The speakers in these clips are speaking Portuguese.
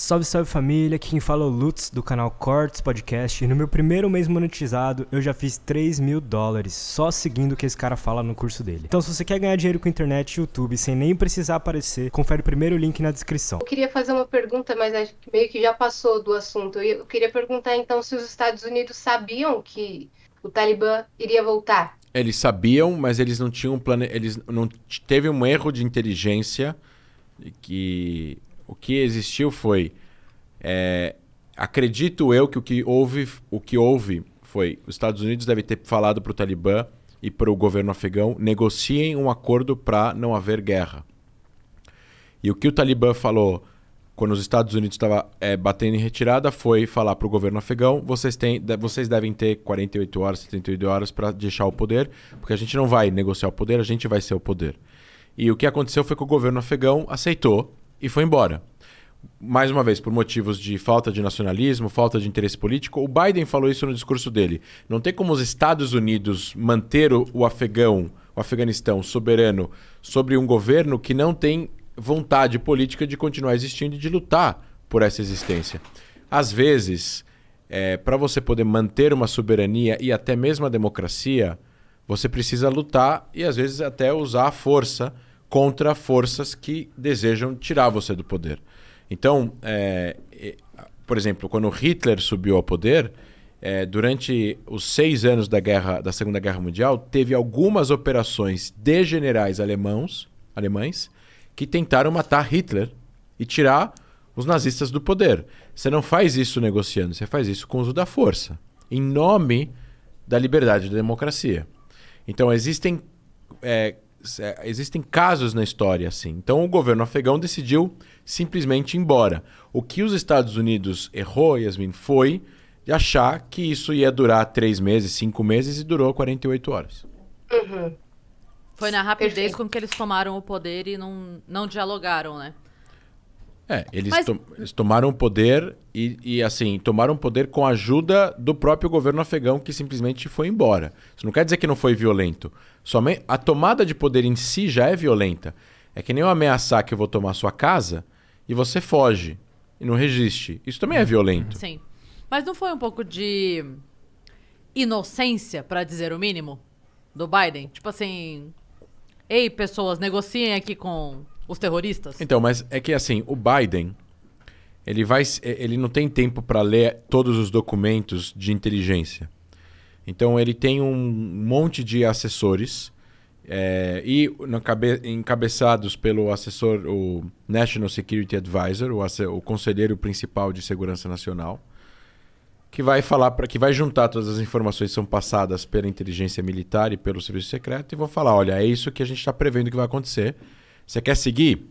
Salve, salve família, aqui quem fala é o Lutz do canal Cortes Podcast e no meu primeiro mês monetizado eu já fiz 3 mil dólares só seguindo o que esse cara fala no curso dele. Então se você quer ganhar dinheiro com internet e YouTube sem nem precisar aparecer, confere o primeiro link na descrição. Eu queria fazer uma pergunta, mas acho que meio que já passou do assunto. Eu queria perguntar então se os Estados Unidos sabiam que o Talibã iria voltar. Eles sabiam, mas eles não tinham plano. eles não teve um erro de inteligência que o que existiu foi. É, acredito eu que o que houve, o que houve foi os Estados Unidos devem ter falado para o Talibã e para o governo afegão negociem um acordo para não haver guerra. E o que o Talibã falou quando os Estados Unidos estavam é, batendo em retirada foi falar para o governo afegão: vocês, têm, de, vocês devem ter 48 horas, 78 horas para deixar o poder, porque a gente não vai negociar o poder, a gente vai ser o poder. E o que aconteceu foi que o governo afegão aceitou e foi embora. Mais uma vez, por motivos de falta de nacionalismo, falta de interesse político, o Biden falou isso no discurso dele. Não tem como os Estados Unidos manter o, o afegão, o Afeganistão soberano sobre um governo que não tem vontade política de continuar existindo e de lutar por essa existência. Às vezes, é, para você poder manter uma soberania e até mesmo a democracia, você precisa lutar e às vezes até usar a força contra forças que desejam tirar você do poder. Então, é, por exemplo, quando Hitler subiu ao poder, é, durante os seis anos da guerra, da Segunda Guerra Mundial, teve algumas operações de generais alemãos, alemães que tentaram matar Hitler e tirar os nazistas do poder. Você não faz isso negociando, você faz isso com o uso da força, em nome da liberdade e da democracia. Então, existem é, existem casos na história assim. Então o governo afegão decidiu simplesmente ir embora. O que os Estados Unidos errou, Yasmin, foi de achar que isso ia durar três meses, cinco meses e durou 48 horas. Uhum. Foi na rapidez Perfeito. com que eles tomaram o poder e não, não dialogaram, né? É, eles, Mas... to eles tomaram poder e, e, assim, tomaram poder com a ajuda do próprio governo afegão que simplesmente foi embora. Isso não quer dizer que não foi violento. Somente a tomada de poder em si já é violenta. É que nem eu ameaçar que eu vou tomar sua casa e você foge e não resiste. Isso também é violento. Sim. Mas não foi um pouco de inocência, para dizer o mínimo, do Biden? Tipo assim, ei, pessoas, negociem aqui com os terroristas? Então, mas é que assim, o Biden, ele vai eh, ele não tem tempo para ler todos os documentos de inteligência. Então ele tem um monte de assessores é, e cabe, encabeçados pelo assessor, o National Security Advisor, o, o conselheiro principal de segurança nacional, que vai falar para que vai juntar todas as informações que são passadas pela inteligência militar e pelo serviço secreto e vou falar, olha, é isso que a gente está prevendo que vai acontecer você quer seguir?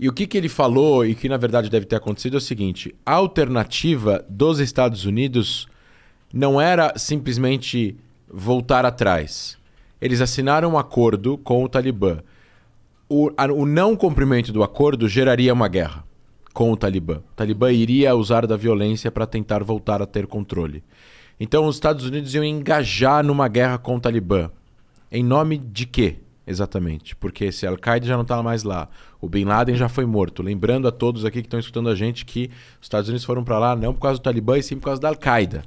E o que, que ele falou e que na verdade deve ter acontecido é o seguinte: a alternativa dos Estados Unidos não era simplesmente voltar atrás. Eles assinaram um acordo com o Talibã. O, a, o não cumprimento do acordo geraria uma guerra com o Talibã. O Talibã iria usar da violência para tentar voltar a ter controle. Então os Estados Unidos iam engajar numa guerra com o Talibã. Em nome de quê? Exatamente, porque esse Al-Qaeda já não estava tá mais lá, o Bin Laden já foi morto. Lembrando a todos aqui que estão escutando a gente que os Estados Unidos foram para lá não por causa do Talibã e sim por causa da Al-Qaeda,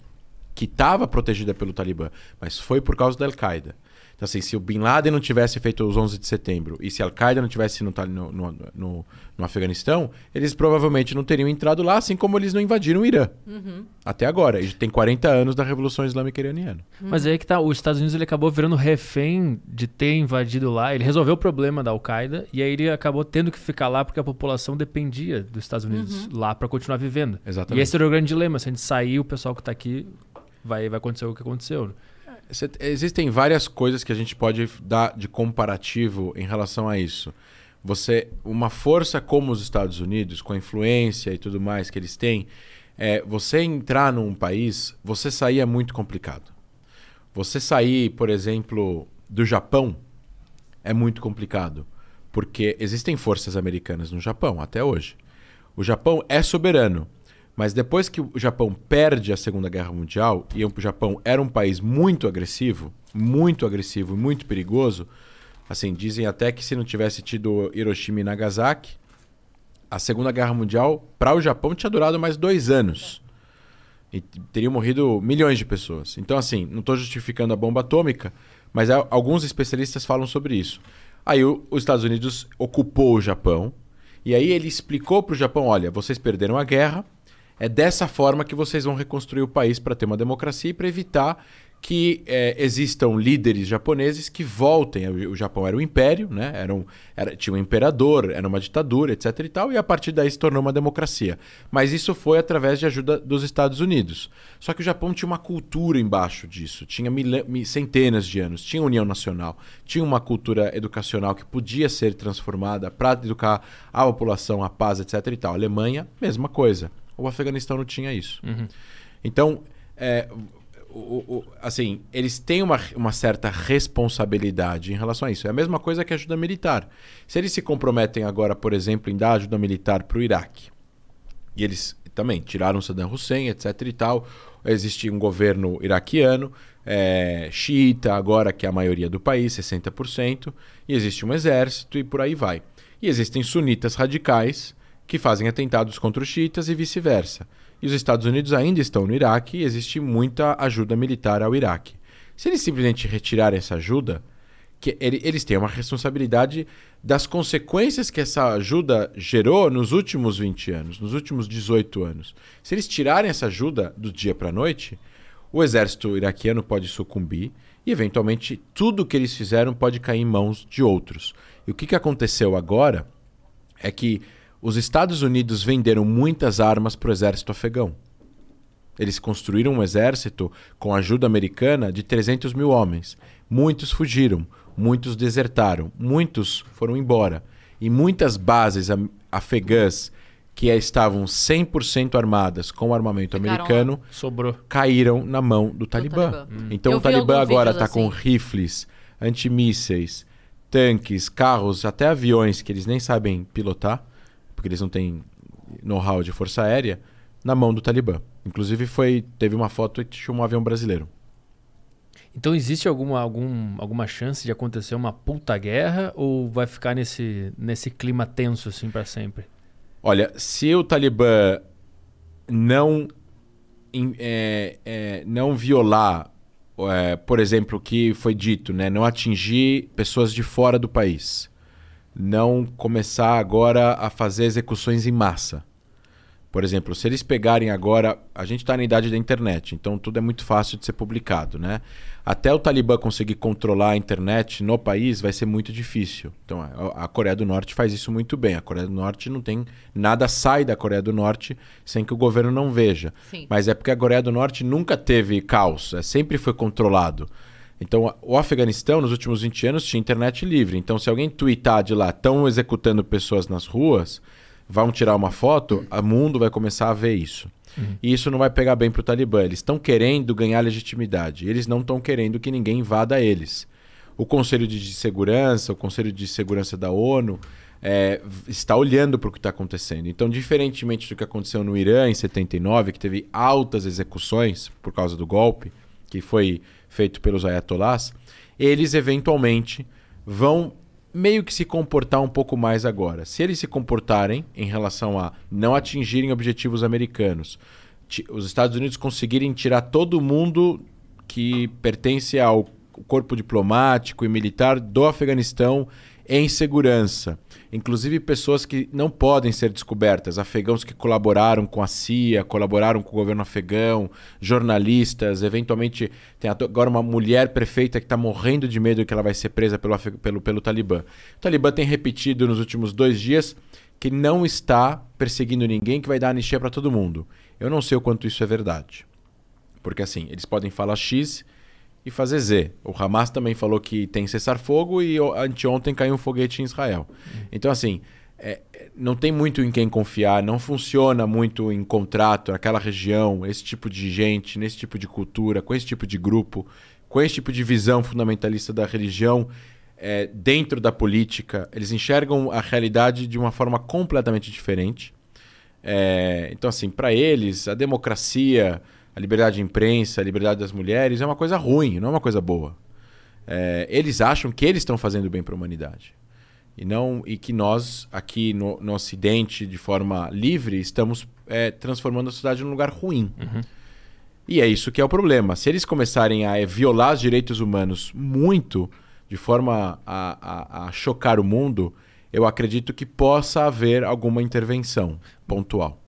que estava protegida pelo Talibã, mas foi por causa da Al-Qaeda. Então, assim, se o Bin Laden não tivesse feito os 11 de setembro e se a Al-Qaeda não tivesse no, no, no, no, Afeganistão, eles provavelmente não teriam entrado lá, assim como eles não invadiram o Irã. Uhum. Até agora. E tem 40 anos da Revolução Islâmica Iraniana. Uhum. Mas é aí que tá, os Estados Unidos ele acabou virando refém de ter invadido lá. Ele resolveu o problema da Al-Qaeda e aí ele acabou tendo que ficar lá porque a população dependia dos Estados Unidos uhum. lá para continuar vivendo. Exatamente. E esse era o grande dilema. Se a gente sair, o pessoal que tá aqui vai, vai acontecer o que aconteceu. Né? Existem várias coisas que a gente pode dar de comparativo em relação a isso. Você, uma força como os Estados Unidos, com a influência e tudo mais que eles têm, é, você entrar num país, você sair é muito complicado. Você sair, por exemplo, do Japão é muito complicado, porque existem forças americanas no Japão até hoje. O Japão é soberano, mas depois que o Japão perde a Segunda Guerra Mundial, e o Japão era um país muito agressivo, muito agressivo e muito perigoso, assim, dizem até que se não tivesse tido Hiroshima e Nagasaki, a Segunda Guerra Mundial, para o Japão, tinha durado mais dois anos. E teriam morrido milhões de pessoas. Então, assim, não estou justificando a bomba atômica, mas alguns especialistas falam sobre isso. Aí o, os Estados Unidos ocupou o Japão, e aí ele explicou para o Japão: olha, vocês perderam a guerra, é dessa forma que vocês vão reconstruir o país para ter uma democracia e para evitar que é, existam líderes japoneses que voltem. O Japão era um império, né? era um, era, tinha um imperador, era uma ditadura, etc. E, tal, e a partir daí se tornou uma democracia. Mas isso foi através de ajuda dos Estados Unidos. Só que o Japão tinha uma cultura embaixo disso, tinha centenas de anos, tinha união nacional, tinha uma cultura educacional que podia ser transformada para educar a população, a paz, etc. E tal. A Alemanha, mesma coisa o Afeganistão não tinha isso. Uhum. Então, é, o, o, assim, eles têm uma, uma certa responsabilidade em relação a isso. É a mesma coisa que ajuda militar. Se eles se comprometem agora, por exemplo, em dar ajuda militar para o Iraque, e eles também tiraram Saddam Hussein, etc e tal, existe um governo iraquiano, é, xiita agora, que é a maioria do país, 60%, e existe um exército e por aí vai. E existem sunitas radicais que fazem atentados contra os xiitas e vice-versa. E os Estados Unidos ainda estão no Iraque e existe muita ajuda militar ao Iraque. Se eles simplesmente retirarem essa ajuda, que eles têm uma responsabilidade das consequências que essa ajuda gerou nos últimos 20 anos, nos últimos 18 anos. Se eles tirarem essa ajuda do dia para a noite, o exército iraquiano pode sucumbir e, eventualmente, tudo que eles fizeram pode cair em mãos de outros. E o que, que aconteceu agora é que os Estados Unidos venderam muitas armas para o exército afegão. Eles construíram um exército com ajuda americana de 300 mil homens. Muitos fugiram, muitos desertaram, muitos foram embora. E muitas bases afegãs que é, estavam 100% armadas com armamento Ficaram americano Sobrou. caíram na mão do Talibã. Talibã. Hum. Então Eu o Talibã agora está assim. com rifles, antimísseis, tanques, carros, até aviões que eles nem sabem pilotar porque eles não têm know-how de força aérea, na mão do Talibã. Inclusive foi teve uma foto que tinha um avião brasileiro. Então existe alguma, algum, alguma chance de acontecer uma puta guerra ou vai ficar nesse, nesse clima tenso assim para sempre? Olha, se o Talibã não é, é, não violar, é, por exemplo, o que foi dito, né, não atingir pessoas de fora do país, não começar agora a fazer execuções em massa. Por exemplo, se eles pegarem agora, a gente está na idade da internet, então tudo é muito fácil de ser publicado, né? Até o Talibã conseguir controlar a internet no país vai ser muito difícil. Então a Coreia do Norte faz isso muito bem. A Coreia do Norte não tem nada sai da Coreia do Norte sem que o governo não veja. Sim. Mas é porque a Coreia do Norte nunca teve caos, é, sempre foi controlado. Então, o Afeganistão, nos últimos 20 anos, tinha internet livre. Então, se alguém twittar de lá, estão executando pessoas nas ruas, vão tirar uma foto, o mundo vai começar a ver isso. Uhum. E isso não vai pegar bem para o Talibã. Eles estão querendo ganhar legitimidade. Eles não estão querendo que ninguém invada eles. O Conselho de Segurança, o Conselho de Segurança da ONU, é, está olhando para o que está acontecendo. Então, diferentemente do que aconteceu no Irã em 79, que teve altas execuções por causa do golpe, que foi feito pelos ayatolás, eles eventualmente vão meio que se comportar um pouco mais agora. Se eles se comportarem em relação a não atingirem objetivos americanos, os Estados Unidos conseguirem tirar todo mundo que pertence ao corpo diplomático e militar do Afeganistão em segurança. Inclusive pessoas que não podem ser descobertas, afegãos que colaboraram com a CIA, colaboraram com o governo afegão, jornalistas, eventualmente tem agora uma mulher prefeita que está morrendo de medo que ela vai ser presa pelo, pelo, pelo Talibã. O Talibã tem repetido nos últimos dois dias que não está perseguindo ninguém, que vai dar anistia para todo mundo. Eu não sei o quanto isso é verdade. Porque assim, eles podem falar X e fazer Z. O Hamas também falou que tem cessar-fogo e anteontem caiu um foguete em Israel. Então, assim, é, não tem muito em quem confiar, não funciona muito em contrato, naquela região, esse tipo de gente, nesse tipo de cultura, com esse tipo de grupo, com esse tipo de visão fundamentalista da religião. É, dentro da política, eles enxergam a realidade de uma forma completamente diferente. É, então, assim, para eles, a democracia, a liberdade de imprensa, a liberdade das mulheres, é uma coisa ruim, não é uma coisa boa. É, eles acham que eles estão fazendo bem para a humanidade. E, não, e que nós, aqui no, no Ocidente, de forma livre, estamos é, transformando a sociedade num lugar ruim. Uhum. E é isso que é o problema. Se eles começarem a é, violar os direitos humanos muito, de forma a, a, a chocar o mundo, eu acredito que possa haver alguma intervenção pontual.